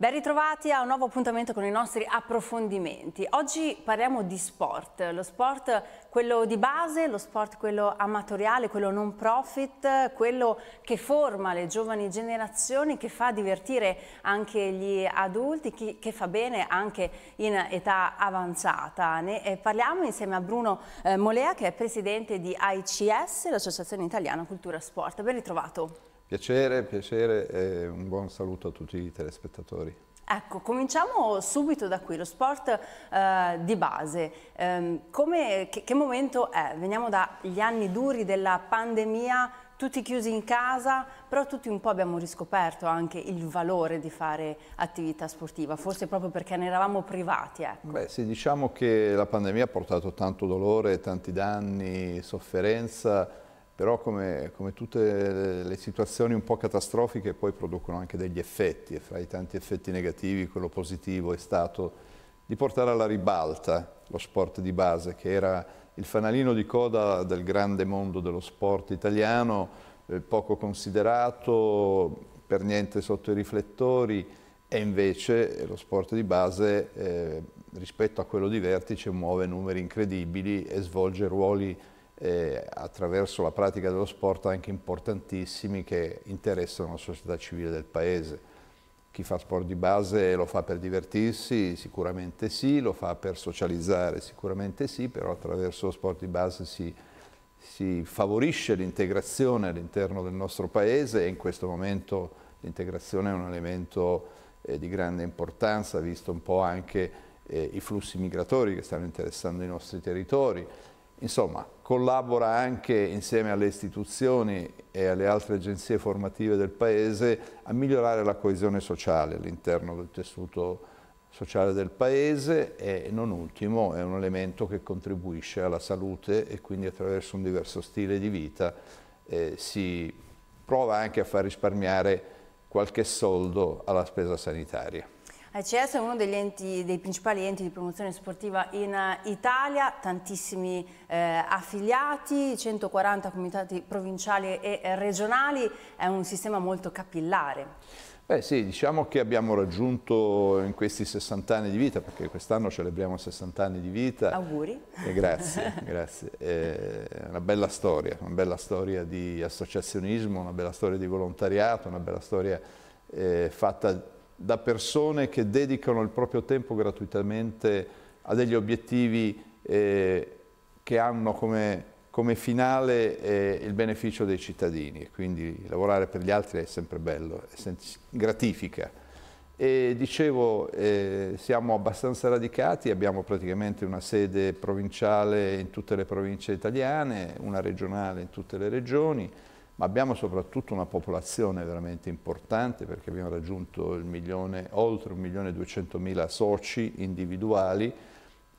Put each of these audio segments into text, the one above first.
Ben ritrovati a un nuovo appuntamento con i nostri approfondimenti. Oggi parliamo di sport, lo sport quello di base, lo sport quello amatoriale, quello non profit, quello che forma le giovani generazioni, che fa divertire anche gli adulti, che fa bene anche in età avanzata. Ne eh, parliamo insieme a Bruno eh, Molea che è presidente di ICS, l'Associazione Italiana Cultura Sport. Ben ritrovato. Piacere, piacere e un buon saluto a tutti i telespettatori. Ecco, cominciamo subito da qui, lo sport eh, di base. Eh, come, che, che momento è? Veniamo dagli anni duri della pandemia, tutti chiusi in casa, però tutti un po' abbiamo riscoperto anche il valore di fare attività sportiva, forse proprio perché ne eravamo privati. Ecco. Beh sì, diciamo che la pandemia ha portato tanto dolore, tanti danni, sofferenza, però come, come, tutte le situazioni un po' catastrofiche poi producono anche degli effetti e fra i tanti effetti negativi quello positivo è stato di portare alla ribalta lo sport di base che era il fanalino di coda del grande mondo dello sport italiano, eh, poco considerato, per niente sotto i riflettori e invece lo sport di base eh, rispetto a quello di vertice muove numeri incredibili e svolge ruoli eh, attraverso la pratica dello sport anche importantissimi che interessano la società civile del paese. Chi fa sport di base lo fa per divertirsi, sicuramente sì, lo fa per socializzare, sicuramente sì, però attraverso lo sport di base si, si favorisce l'integrazione all'interno del nostro paese e in questo momento l'integrazione è un elemento eh, di grande importanza, visto un po' anche eh, i flussi migratori che stanno interessando i nostri territori. Insomma, collabora anche insieme alle istituzioni e alle altre agenzie formative del Paese a migliorare la coesione sociale all'interno del tessuto sociale del Paese e non ultimo è un elemento che contribuisce alla salute e quindi attraverso un diverso stile di vita eh, si prova anche a far risparmiare qualche soldo alla spesa sanitaria. ACS è uno enti, dei principali enti di promozione sportiva in eh, Italia, tantissimi eh, affiliati, 140 comitati provinciali e regionali, è un sistema molto capillare. Beh sì, diciamo che abbiamo raggiunto in questi 60 anni di vita, perché quest'anno celebriamo 60 anni di vita. Auguri. E eh, grazie, grazie. È eh, una bella storia, una bella storia di associazionismo, una bella storia di volontariato, una bella storia eh, fatta da persone che dedicano il proprio tempo gratuitamente a degli obiettivi eh, che hanno come, come finale eh, il beneficio dei cittadini e quindi lavorare per gli altri è sempre bello, è gratifica. E dicevo, eh, siamo abbastanza radicati, abbiamo praticamente una sede provinciale in tutte le province italiane, una regionale in tutte le regioni, ma abbiamo soprattutto una popolazione veramente importante perché abbiamo raggiunto milione, oltre 1.200.000 soci individuali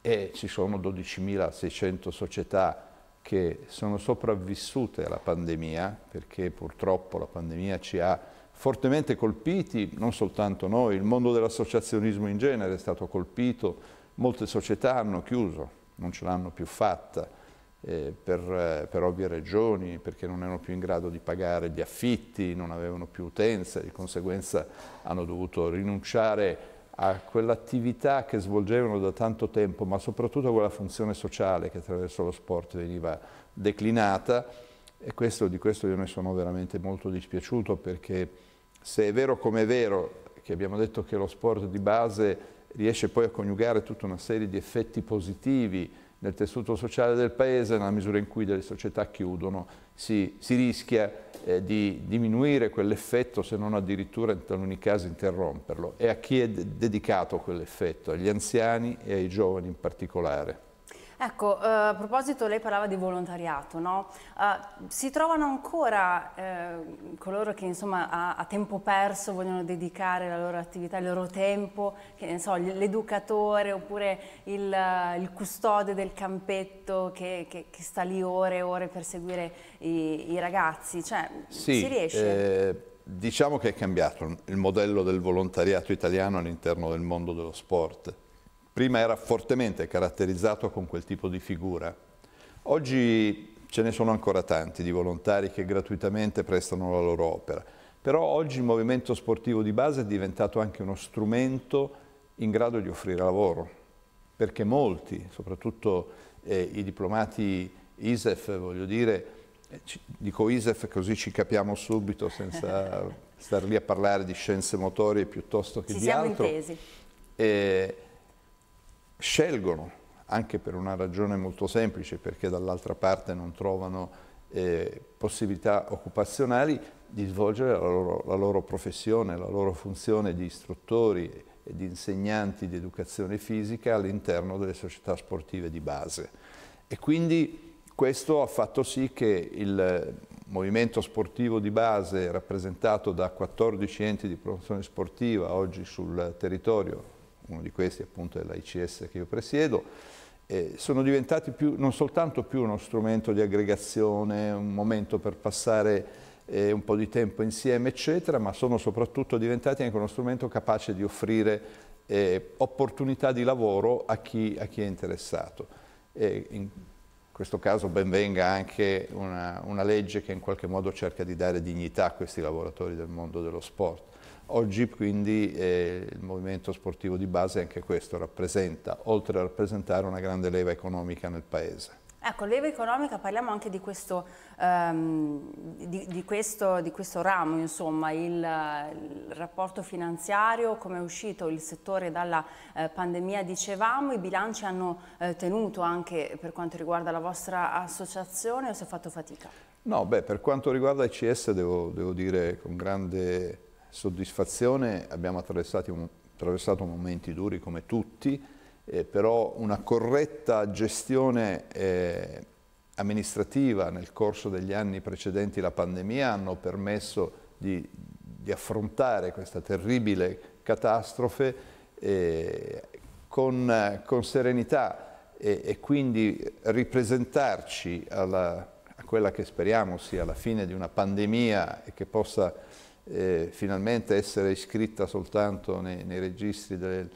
e ci sono 12.600 società che sono sopravvissute alla pandemia perché purtroppo la pandemia ci ha fortemente colpiti, non soltanto noi, il mondo dell'associazionismo in genere è stato colpito, molte società hanno chiuso, non ce l'hanno più fatta eh, per, eh, per, ovvie ragioni, perché non erano più in grado di pagare gli affitti, non avevano più utenze, di conseguenza hanno dovuto rinunciare a quell'attività che svolgevano da tanto tempo, ma soprattutto a quella funzione sociale che attraverso lo sport veniva declinata e questo, di questo io ne sono veramente molto dispiaciuto perché se è vero come è vero che abbiamo detto che lo sport di base riesce poi a coniugare tutta una serie di effetti positivi nel tessuto sociale del Paese, nella misura in cui delle società chiudono, si, si rischia eh, di diminuire quell'effetto, se non addirittura in taluni casi interromperlo. E a chi è dedicato quell'effetto? Agli anziani e ai giovani in particolare. Ecco, eh, a proposito, lei parlava di volontariato, no? eh, si trovano ancora eh, coloro che insomma a, a, tempo perso vogliono dedicare la loro attività, il loro tempo, che ne so, l'educatore oppure il, il, custode del campetto che, che, che, sta lì ore e ore per seguire i, i ragazzi, cioè sì, si riesce? Eh, diciamo che è cambiato il modello del volontariato italiano all'interno del mondo dello sport prima era fortemente caratterizzato con quel tipo di figura. Oggi ce ne sono ancora tanti di volontari che gratuitamente prestano la loro opera, però oggi il movimento sportivo di base è diventato anche uno strumento in grado di offrire lavoro, perché molti, soprattutto eh, i diplomati ISEF, voglio dire, eh, dico ISEF così ci capiamo subito senza star lì a parlare di scienze motorie piuttosto che Ci di altro. Ci siamo intesi. Eh, scelgono, anche per una ragione molto semplice, perché dall'altra parte non trovano eh, possibilità occupazionali, di svolgere la loro, la loro professione, la loro funzione di istruttori e di insegnanti di educazione fisica all'interno delle società sportive di base. E quindi questo ha fatto sì che il movimento sportivo di base rappresentato da 14 enti di promozione sportiva oggi sul territorio uno di questi appunto è l'ICS che io presiedo, eh, sono diventati più, non soltanto più uno strumento di aggregazione, un momento per passare eh, un po' di tempo insieme, eccetera, ma sono soprattutto diventati anche uno strumento capace di offrire eh, opportunità di lavoro a chi, a chi è interessato. E in questo caso benvenga anche una, una legge che in qualche modo cerca di dare dignità a questi lavoratori del mondo dello sport. Oggi quindi eh, il movimento sportivo di base anche questo rappresenta, oltre a rappresentare una grande leva economica nel paese. Ecco, leva economica, parliamo anche di questo, um, di, di, questo, di questo ramo, insomma, il, il, rapporto finanziario, come è uscito il settore dalla eh, pandemia, dicevamo, i bilanci hanno eh, tenuto anche per quanto riguarda la vostra associazione o si è fatto fatica? No, beh, per quanto riguarda ICS devo, devo dire con grande soddisfazione, abbiamo attraversato momenti duri come tutti, eh, però una corretta gestione eh, amministrativa nel corso degli anni precedenti la pandemia hanno permesso di, di affrontare questa terribile catastrofe eh, con, con, serenità e, e quindi ripresentarci alla, a quella che speriamo sia la fine di una pandemia e che possa eh, finalmente essere iscritta soltanto nei, nei registri del,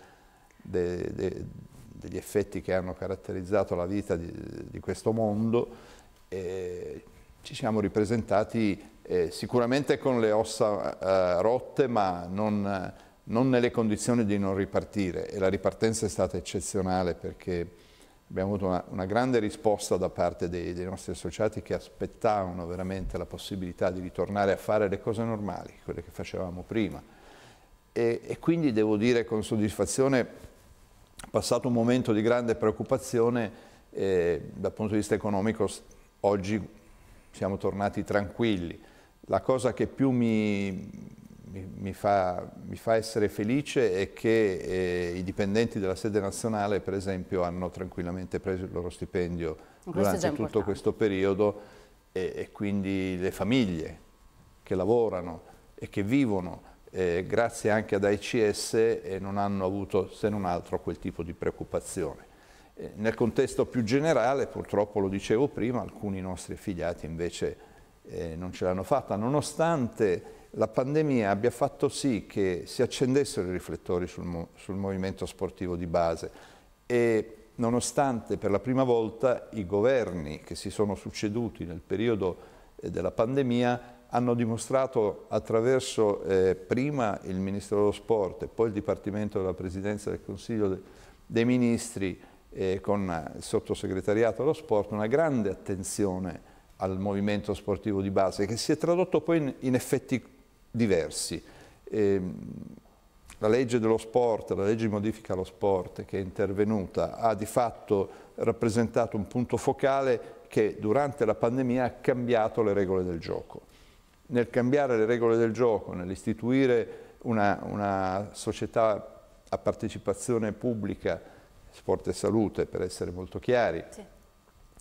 de, de, degli effetti che hanno caratterizzato la vita di, di questo mondo, eh, ci siamo ripresentati eh, sicuramente con le ossa eh, rotte, ma non, non nelle condizioni di non ripartire. E la ripartenza è stata eccezionale perché abbiamo avuto una, una, grande risposta da parte dei, dei, nostri associati che aspettavano veramente la possibilità di ritornare a fare le cose normali, quelle che facevamo prima. E, e quindi devo dire con soddisfazione, passato un momento di grande preoccupazione, eh, dal punto di vista economico oggi siamo tornati tranquilli. La cosa che più mi, mi, mi, fa, mi, fa, essere felice è che eh, i dipendenti della sede nazionale, per esempio, hanno tranquillamente preso il loro stipendio questo durante tutto importante. questo periodo e, e, quindi le famiglie che lavorano e che vivono eh, grazie anche ad AICS eh, non hanno avuto se non altro quel tipo di preoccupazione. Eh, nel contesto più generale, purtroppo lo dicevo prima, alcuni nostri affiliati invece eh, non ce l'hanno fatta, nonostante la pandemia abbia fatto sì che si accendessero i riflettori sul, mo sul movimento sportivo di base e nonostante per la prima volta i governi che si sono succeduti nel periodo eh, della pandemia hanno dimostrato attraverso eh, prima il Ministro dello Sport e poi il Dipartimento della Presidenza del Consiglio de dei Ministri eh, con il Sottosegretariato dello Sport una grande attenzione al movimento sportivo di base che si è tradotto poi in, in effetti diversi. E, ehm, la legge dello sport, la legge di modifica allo sport che è intervenuta ha di fatto rappresentato un punto focale che durante la pandemia ha cambiato le regole del gioco. Nel cambiare le regole del gioco, nell'istituire una, una società a partecipazione pubblica, sport e salute per essere molto chiari, sì.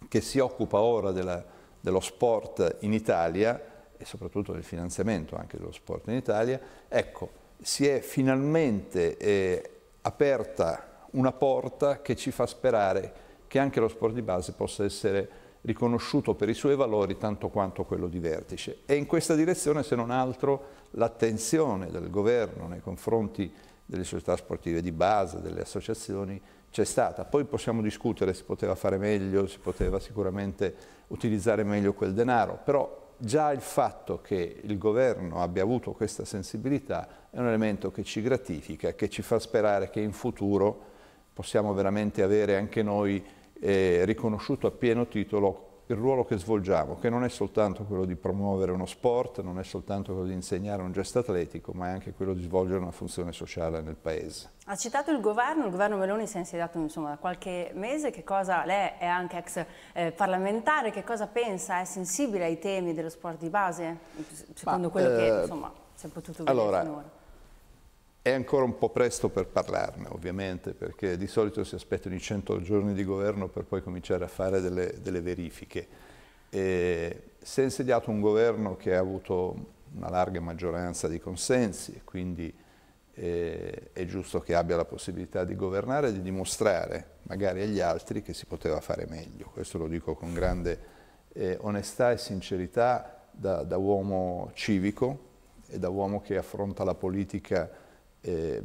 che si occupa ora della, dello sport in Italia, e soprattutto del finanziamento anche dello sport in Italia, ecco, si è finalmente eh, aperta una porta che ci fa sperare che anche lo sport di base possa essere riconosciuto per i suoi valori tanto quanto quello di vertice. E in questa direzione, se non altro, l'attenzione del governo nei confronti delle società sportive di base, delle associazioni, c'è stata. Poi possiamo discutere, si poteva fare meglio, si poteva sicuramente utilizzare meglio quel denaro, però già il fatto che il governo abbia avuto questa sensibilità è un elemento che ci gratifica, che ci fa sperare che in futuro possiamo veramente avere anche noi eh, riconosciuto a pieno titolo il ruolo che svolgiamo, che non è soltanto quello di promuovere uno sport, non è soltanto quello di insegnare un gesto atletico, ma è anche quello di svolgere una funzione sociale nel Paese. Ha citato il governo, il governo Meloni si è insediato insomma, da qualche mese, che cosa, lei è anche ex eh, parlamentare, che cosa pensa? È sensibile ai temi dello sport di base? Secondo ma, quello eh, che insomma, si è potuto vedere allora, finora? È ancora un po' presto per parlarne ovviamente perché di solito si aspettano i 100 giorni di governo per poi cominciare a fare delle, delle verifiche. E si è insediato un governo che ha avuto una larga maggioranza di consensi e quindi eh, è giusto che abbia la possibilità di governare e di dimostrare magari agli altri che si poteva fare meglio. Questo lo dico con grande eh, onestà e sincerità da, da uomo civico e da uomo che affronta la politica eh,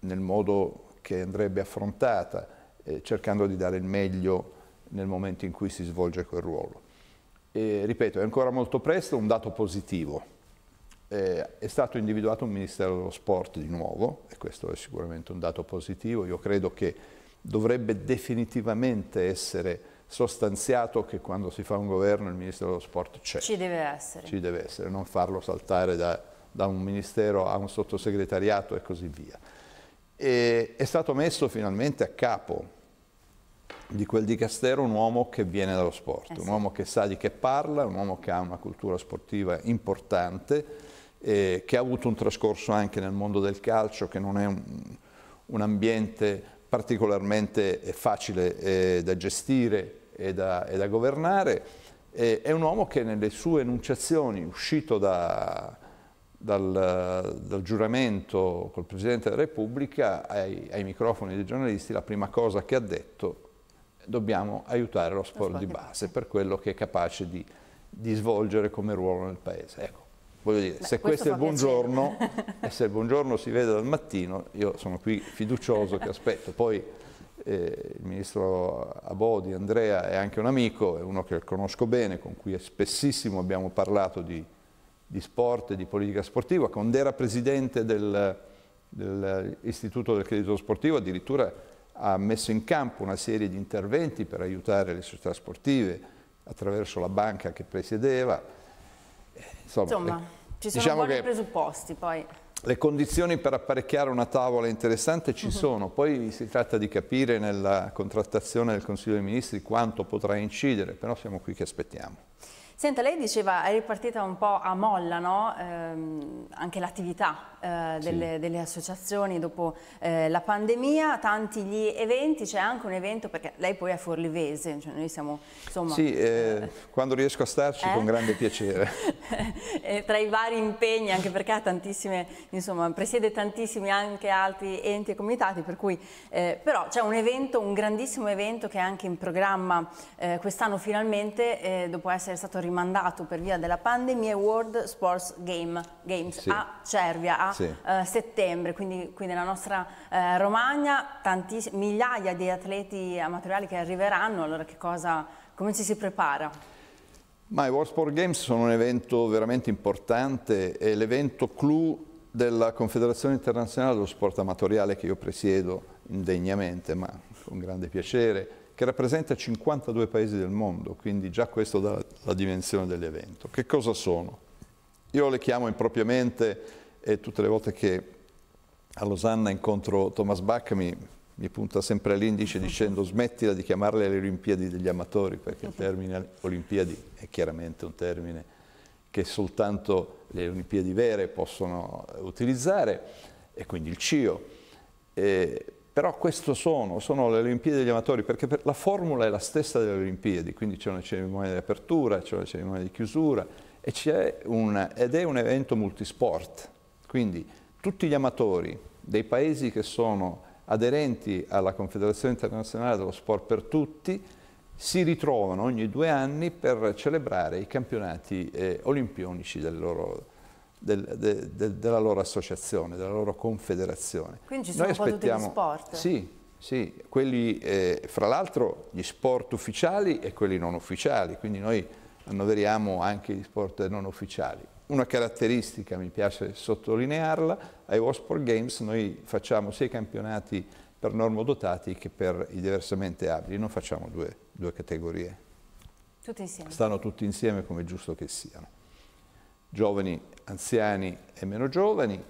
nel modo che andrebbe affrontata, eh, cercando di dare il meglio nel momento in cui si svolge quel ruolo. E, ripeto, è ancora molto presto, un dato positivo. Eh, è stato individuato un Ministero dello Sport di nuovo, e questo è sicuramente un dato positivo. Io credo che dovrebbe definitivamente essere sostanziato che quando si fa un governo il Ministero dello Sport c'è. Ci deve essere. Ci deve essere, non farlo saltare da da un ministero a un sottosegretariato e così via. E è stato messo finalmente a capo di quel di Castero un uomo che viene dallo sport, eh sì. un uomo che sa di che parla, un uomo che ha una cultura sportiva importante, eh, che ha avuto un trascorso anche nel mondo del calcio, che non è un, un ambiente particolarmente eh, facile eh, da gestire e da, e da governare. è un uomo che nelle sue enunciazioni, uscito da, dal, dal, giuramento col Presidente della Repubblica ai, ai, microfoni dei giornalisti, la prima cosa che ha detto dobbiamo aiutare lo sport, lo sport di base per quello che è capace di, di svolgere come ruolo nel Paese. Ecco, voglio dire, Beh, se questo, è il buongiorno e se il buongiorno si vede dal mattino, io sono qui fiducioso che aspetto. Poi eh, il ministro Abodi, Andrea, è anche un amico, è uno che conosco bene, con cui spessissimo abbiamo parlato di di sport e di politica sportiva, quando era presidente del, dell'Istituto del Credito Sportivo addirittura ha messo in campo una serie di interventi per aiutare le società sportive attraverso la banca che presiedeva. Insomma, Insomma le, eh, ci sono diciamo buoni presupposti poi. Le condizioni per apparecchiare una tavola interessante ci mhm. sono, poi si tratta di capire nella contrattazione del Consiglio dei Ministri quanto potrà incidere, però siamo qui che aspettiamo. Senta, lei diceva è ripartita un po' a molla no? eh, anche l'attività eh, delle, sì. delle, associazioni dopo eh, la pandemia, tanti gli eventi, c'è anche un evento perché lei poi è forlivese, cioè noi siamo insomma... Sì, eh, eh, quando riesco a starci con eh? grande piacere. tra i vari impegni anche perché ha tantissime, insomma presiede tantissimi anche altri enti e comitati per cui però c'è un evento, un grandissimo evento che è anche in programma quest'anno finalmente dopo essere stato rimasto rimandato per via della pandemia World Sports Game, Games sì. a Cervia a sì. eh, settembre, quindi, qui nella nostra eh, Romagna migliaia di atleti amatoriali che arriveranno, allora che cosa, come ci si prepara? Ma i World Sports Games sono un evento veramente importante, è l'evento clou della Confederazione Internazionale dello Sport Amatoriale che io presiedo indegnamente ma con grande piacere che rappresenta 52 paesi del mondo, quindi già questo dà la dimensione dell'evento. Che cosa sono? Io le chiamo impropriamente e tutte le volte che a Losanna incontro Thomas Bach mi, mi punta sempre all'indice dicendo smettila di chiamarle le Olimpiadi degli amatori, perché il termine Olimpiadi è chiaramente un termine che soltanto le Olimpiadi vere possono utilizzare, e quindi il CIO. E però questo sono, sono le Olimpiadi degli amatori, perché per la formula è la stessa delle Olimpiadi, quindi c'è una cerimonia di apertura, c'è una cerimonia di chiusura è un, ed è un evento multisport. Quindi tutti gli amatori dei paesi che sono aderenti alla Confederazione Internazionale dello Sport per Tutti si ritrovano ogni due anni per celebrare i campionati eh, olimpionici del loro, del, de, de, della loro associazione, della loro confederazione. Quindi ci sono Noi aspettiamo... un po' tutti gli sport? Sì, sì, quelli eh, fra l'altro gli sport ufficiali e quelli non ufficiali, quindi noi annoveriamo anche gli sport non ufficiali. Una caratteristica, mi piace sottolinearla, ai World Games noi facciamo sia i campionati per normodotati che per i diversamente abili, non facciamo due, due categorie. Tutti insieme? Stanno tutti insieme come è giusto che siano giovani, anziani e meno giovani,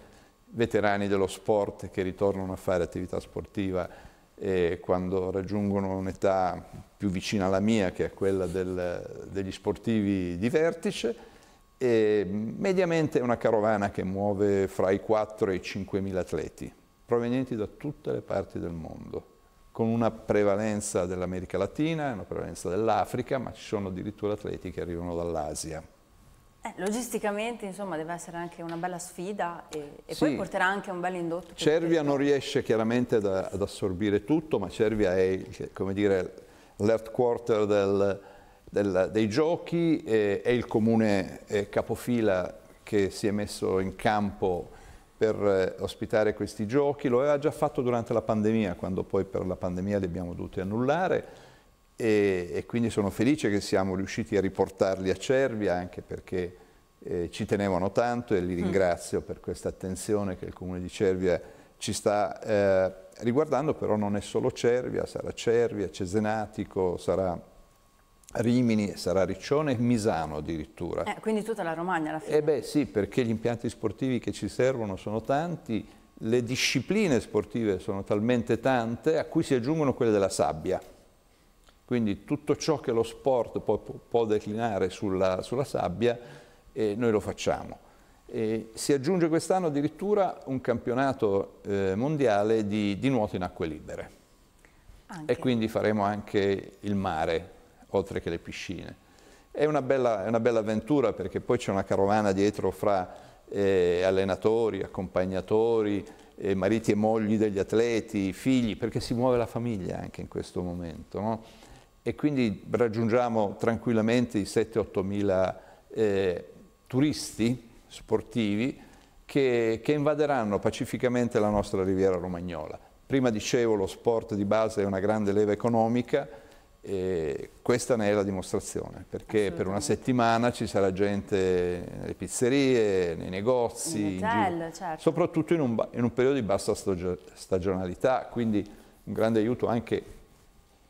veterani dello sport che ritornano a fare attività sportiva eh, quando raggiungono un'età più vicina alla mia, che è quella del, degli sportivi di vertice, e mediamente una carovana che muove fra i 4 e i 5 mila atleti, provenienti da tutte le parti del mondo, con una prevalenza dell'America Latina, una prevalenza dell'Africa, ma ci sono addirittura atleti che arrivano dall'Asia. Eh, logisticamente, insomma, deve essere anche una bella sfida e, e sì. poi porterà anche un bel indotto. Cervia non riesce chiaramente da, ad assorbire tutto, ma Cervia è, come dire, left quarter del, del, dei giochi, è il comune eh, capofila che si è messo in campo per eh, ospitare questi giochi, lo aveva già fatto durante la pandemia, quando poi per la pandemia li abbiamo dovuti annullare, e, e, quindi sono felice che siamo riusciti a riportarli a Cervia anche perché eh, ci tenevano tanto e li mm. ringrazio mm. per questa attenzione che il Comune di Cervia eh, ci sta eh, riguardando, però non è solo Cervia, eh, sarà Cervia, Cesenatico, sarà Rimini, sarà Riccione e Misano addirittura. Eh, quindi tutta la Romagna alla fine. Eh beh sì, perché gli impianti sportivi che ci servono sono tanti, le discipline sportive sono talmente tante a cui si aggiungono quelle della sabbia. Quindi tutto ciò che lo sport può, può declinare sulla, sulla sabbia eh, noi lo facciamo. E si aggiunge quest'anno addirittura un campionato eh, mondiale di, di, nuoto in acque libere. Anche. E quindi faremo anche il mare, oltre che le piscine. È una bella, è una bella avventura perché poi c'è una carovana dietro fra eh, allenatori, accompagnatori, eh, mariti e mogli degli atleti, figli, perché si muove la famiglia anche in questo momento. No? e quindi raggiungiamo tranquillamente i 7-8 mila eh, turisti sportivi che, che invaderanno pacificamente la nostra riviera romagnola. Prima dicevo lo sport di base è una grande leva economica, e questa ne è la dimostrazione, perché per una settimana ci sarà gente nelle pizzerie, nei negozi, in hotel, in certo. soprattutto in un, in un, periodo di bassa stagionalità, quindi un grande aiuto anche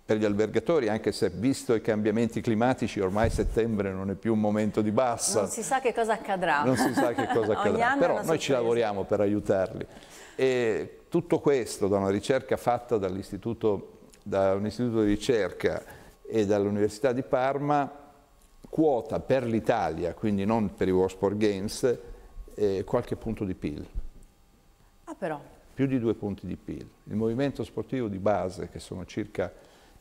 per gli albergatori, anche se visto i cambiamenti climatici, ormai settembre non è più un momento di bassa. Non si sa che cosa accadrà. Non si sa che cosa accadrà, però noi ci lavoriamo per aiutarli. E tutto questo da una ricerca fatta da un istituto di ricerca e dall'Università di Parma quota per l'Italia, quindi non per i World Games, eh, qualche punto di PIL. Ah però. Più di due punti di PIL. Il movimento sportivo di base, che sono circa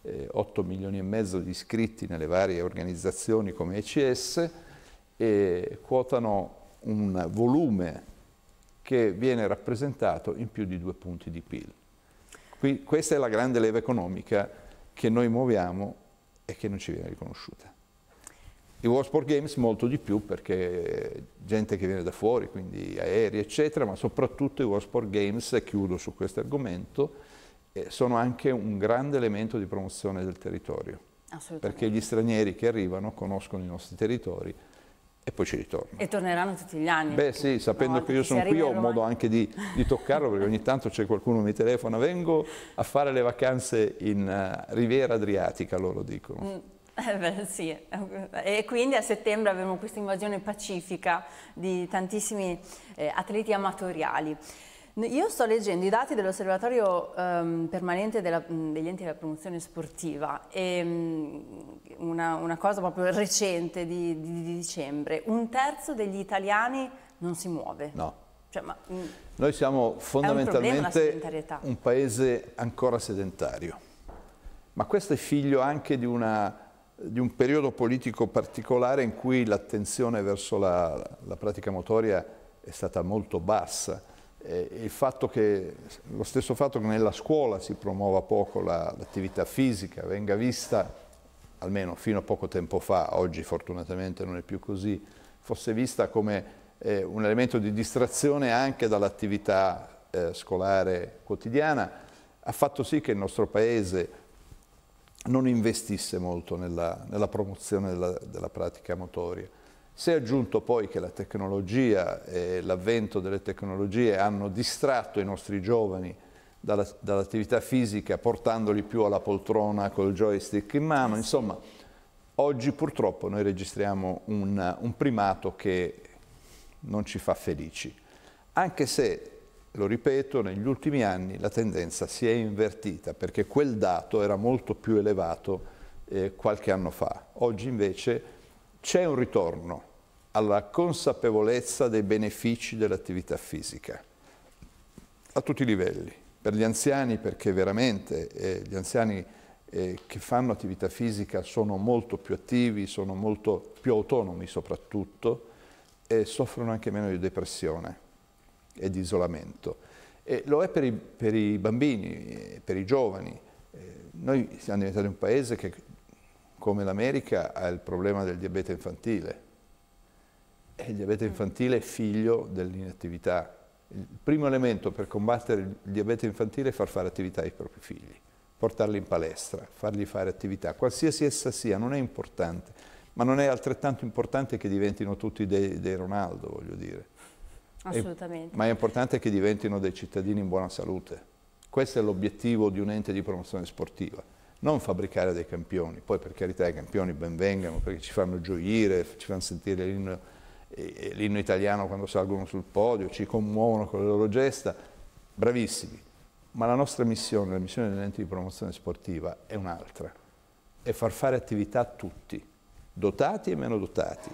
eh, 8 milioni e mezzo di iscritti nelle varie organizzazioni come ECS e quotano un volume che viene rappresentato in più di due punti di PIL. Qui, questa è la grande leva economica che noi muoviamo e che non ci viene riconosciuta. I World Sport Games molto di più perché gente che viene da fuori, quindi aerei eccetera, ma soprattutto i World Sport Games, e chiudo su questo argomento, sono anche un grande elemento di promozione del territorio. Perché gli stranieri che arrivano conoscono i nostri territori e poi ci ritornano. E torneranno tutti gli anni? Beh sì, sapendo che io sono qui ho un modo anche di, di toccarlo perché ogni tanto c'è qualcuno che mi telefona, vengo a fare le vacanze in uh, Riviera Adriatica, loro dicono. Mm. Eh beh, sì, e quindi a settembre avremo questa invasione pacifica di tantissimi eh, atleti amatoriali. Io sto leggendo i dati dell'Osservatorio um, Permanente della, degli Enti della Promozione Sportiva, e, um, una, una, cosa proprio recente di, di, di, dicembre. Un terzo degli italiani non si muove. No. Cioè, ma, Noi siamo fondamentalmente un, un paese ancora sedentario, ma questo è figlio anche di una di un periodo politico particolare in cui l'attenzione verso la, la, pratica motoria è stata molto bassa eh, il fatto che, lo stesso fatto che nella scuola si promuova poco l'attività fisica venga vista, almeno fino a poco tempo fa, oggi fortunatamente non è più così, fosse vista come eh, un elemento di distrazione anche dall'attività eh, scolare quotidiana, ha fatto sì che il nostro Paese non investisse molto nella, nella promozione della, della pratica motoria. Se è aggiunto poi che la tecnologia e l'avvento delle tecnologie hanno distratto i nostri giovani dall'attività fisica portandoli più alla poltrona col joystick in mano, insomma oggi purtroppo noi registriamo un, un primato che non ci fa felici, anche se, lo ripeto, negli ultimi anni la tendenza si è invertita perché quel dato era molto più elevato eh, qualche anno fa, oggi invece c'è un ritorno alla consapevolezza dei benefici dell'attività fisica, a tutti i livelli, per gli anziani perché veramente eh, gli anziani eh, che fanno attività fisica sono molto più attivi, sono molto più autonomi soprattutto e soffrono anche meno di depressione e di isolamento. E lo è per i, per i bambini, eh, per i giovani. Eh, noi siamo diventati un paese che come l'America ha il problema del diabete infantile. E il diabete mm. infantile è figlio dell'inattività. Il primo elemento per combattere il diabete infantile è far fare attività ai propri figli, portarli in palestra, fargli fare attività, qualsiasi essa sia, non è importante, ma non è altrettanto importante che diventino tutti dei, dei Ronaldo, voglio dire. Assolutamente. È, ma è importante che diventino dei cittadini in buona salute. Questo è l'obiettivo di un ente di promozione sportiva non fabbricare dei campioni, poi per carità i campioni benvengano perché ci fanno gioire, ci fanno sentire l'inno, eh, eh, l'inno italiano quando salgono sul podio, ci commuovono con le loro gesta, bravissimi, ma la nostra missione, la missione dell'ente di promozione sportiva è un'altra, è far fare attività a tutti, dotati e meno dotati.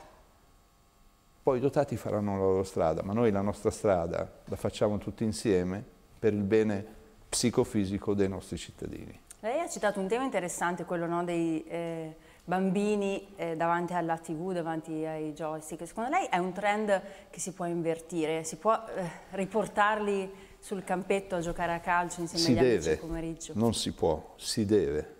Poi i dotati faranno la loro strada, ma noi la nostra strada la facciamo tutti insieme per il bene psicofisico dei nostri cittadini. Lei ha citato un tema interessante, quello no, dei eh, bambini eh, davanti alla tv, davanti ai joystick. Secondo lei è un trend che si può invertire? Si può eh, riportarli sul campetto a giocare a calcio insieme si agli deve. amici pomeriggio? Non si può, si deve.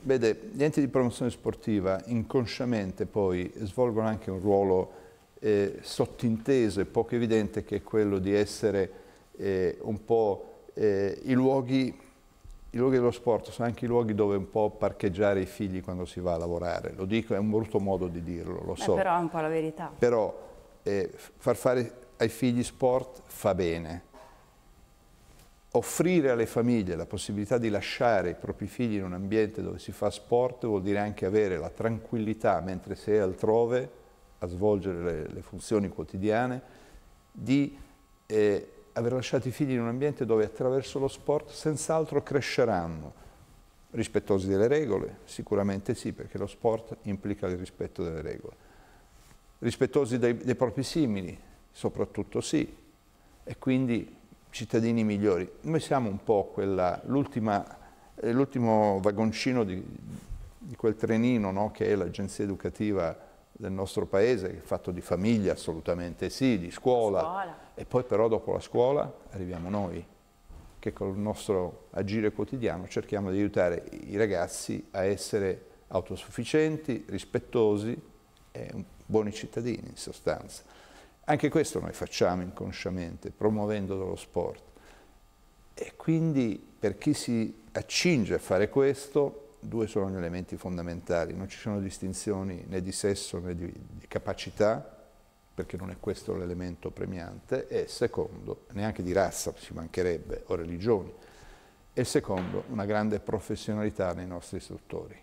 Vede, gli enti di promozione sportiva inconsciamente poi svolgono anche un ruolo eh, sottinteso e poco evidente che è quello di essere eh, un po' eh, i luoghi i luoghi dello sport sono anche i luoghi dove un po' parcheggiare i figli quando si va a lavorare, lo dico, è un brutto modo di dirlo, lo Beh, so. Però è un po' la verità. Però eh, far fare ai figli sport fa bene. Offrire alle famiglie la possibilità di lasciare i propri figli in un ambiente dove si fa sport vuol dire anche avere la tranquillità, mentre sei altrove a svolgere le, le funzioni quotidiane, di... Eh, aver lasciato i figli in un ambiente dove attraverso lo sport senz'altro cresceranno, rispettosi delle regole, sicuramente sì, perché lo sport implica il rispetto delle regole, rispettosi dei, dei propri simili, soprattutto sì, e quindi cittadini migliori. Noi siamo un po' eh, l'ultimo vagoncino di, di, quel trenino no, che è l'agenzia educativa del nostro paese, che è fatto di famiglia assolutamente sì, di scuola, scuola, e poi però dopo la scuola arriviamo noi, che col nostro agire quotidiano cerchiamo di aiutare i ragazzi a essere autosufficienti, rispettosi e buoni cittadini in sostanza. Anche questo noi facciamo inconsciamente, promuovendo lo sport. E quindi per chi si accinge a fare questo due sono gli elementi fondamentali, non ci sono distinzioni né di sesso né di, di capacità, perché non è questo l'elemento premiante, e secondo, neanche di razza ci mancherebbe, o religioni, e secondo, una grande professionalità nei nostri istruttori,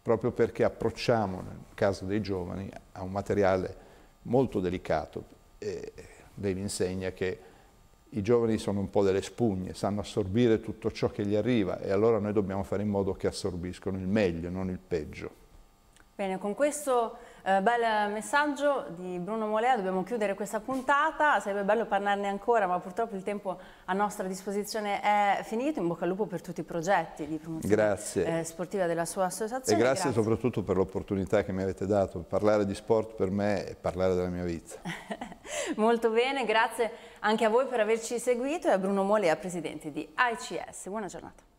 proprio perché approcciamo, nel caso dei giovani, a un materiale molto delicato e lei mi insegna che i giovani sono un po' delle spugne, sanno assorbire tutto ciò che gli arriva e allora noi dobbiamo fare in modo che assorbiscono il meglio, non il peggio. Bene, con questo eh, bel messaggio di Bruno Molea dobbiamo chiudere questa puntata, sarebbe bello parlarne ancora ma purtroppo il tempo a nostra disposizione è finito, in bocca al lupo per tutti i progetti di promozione eh, sportiva della sua associazione. E grazie, grazie. soprattutto per l'opportunità che mi avete dato, parlare di sport per me è parlare della mia vita. Molto bene, grazie anche a voi per averci seguito e a Bruno Molea, Presidente di ICS. Buona giornata.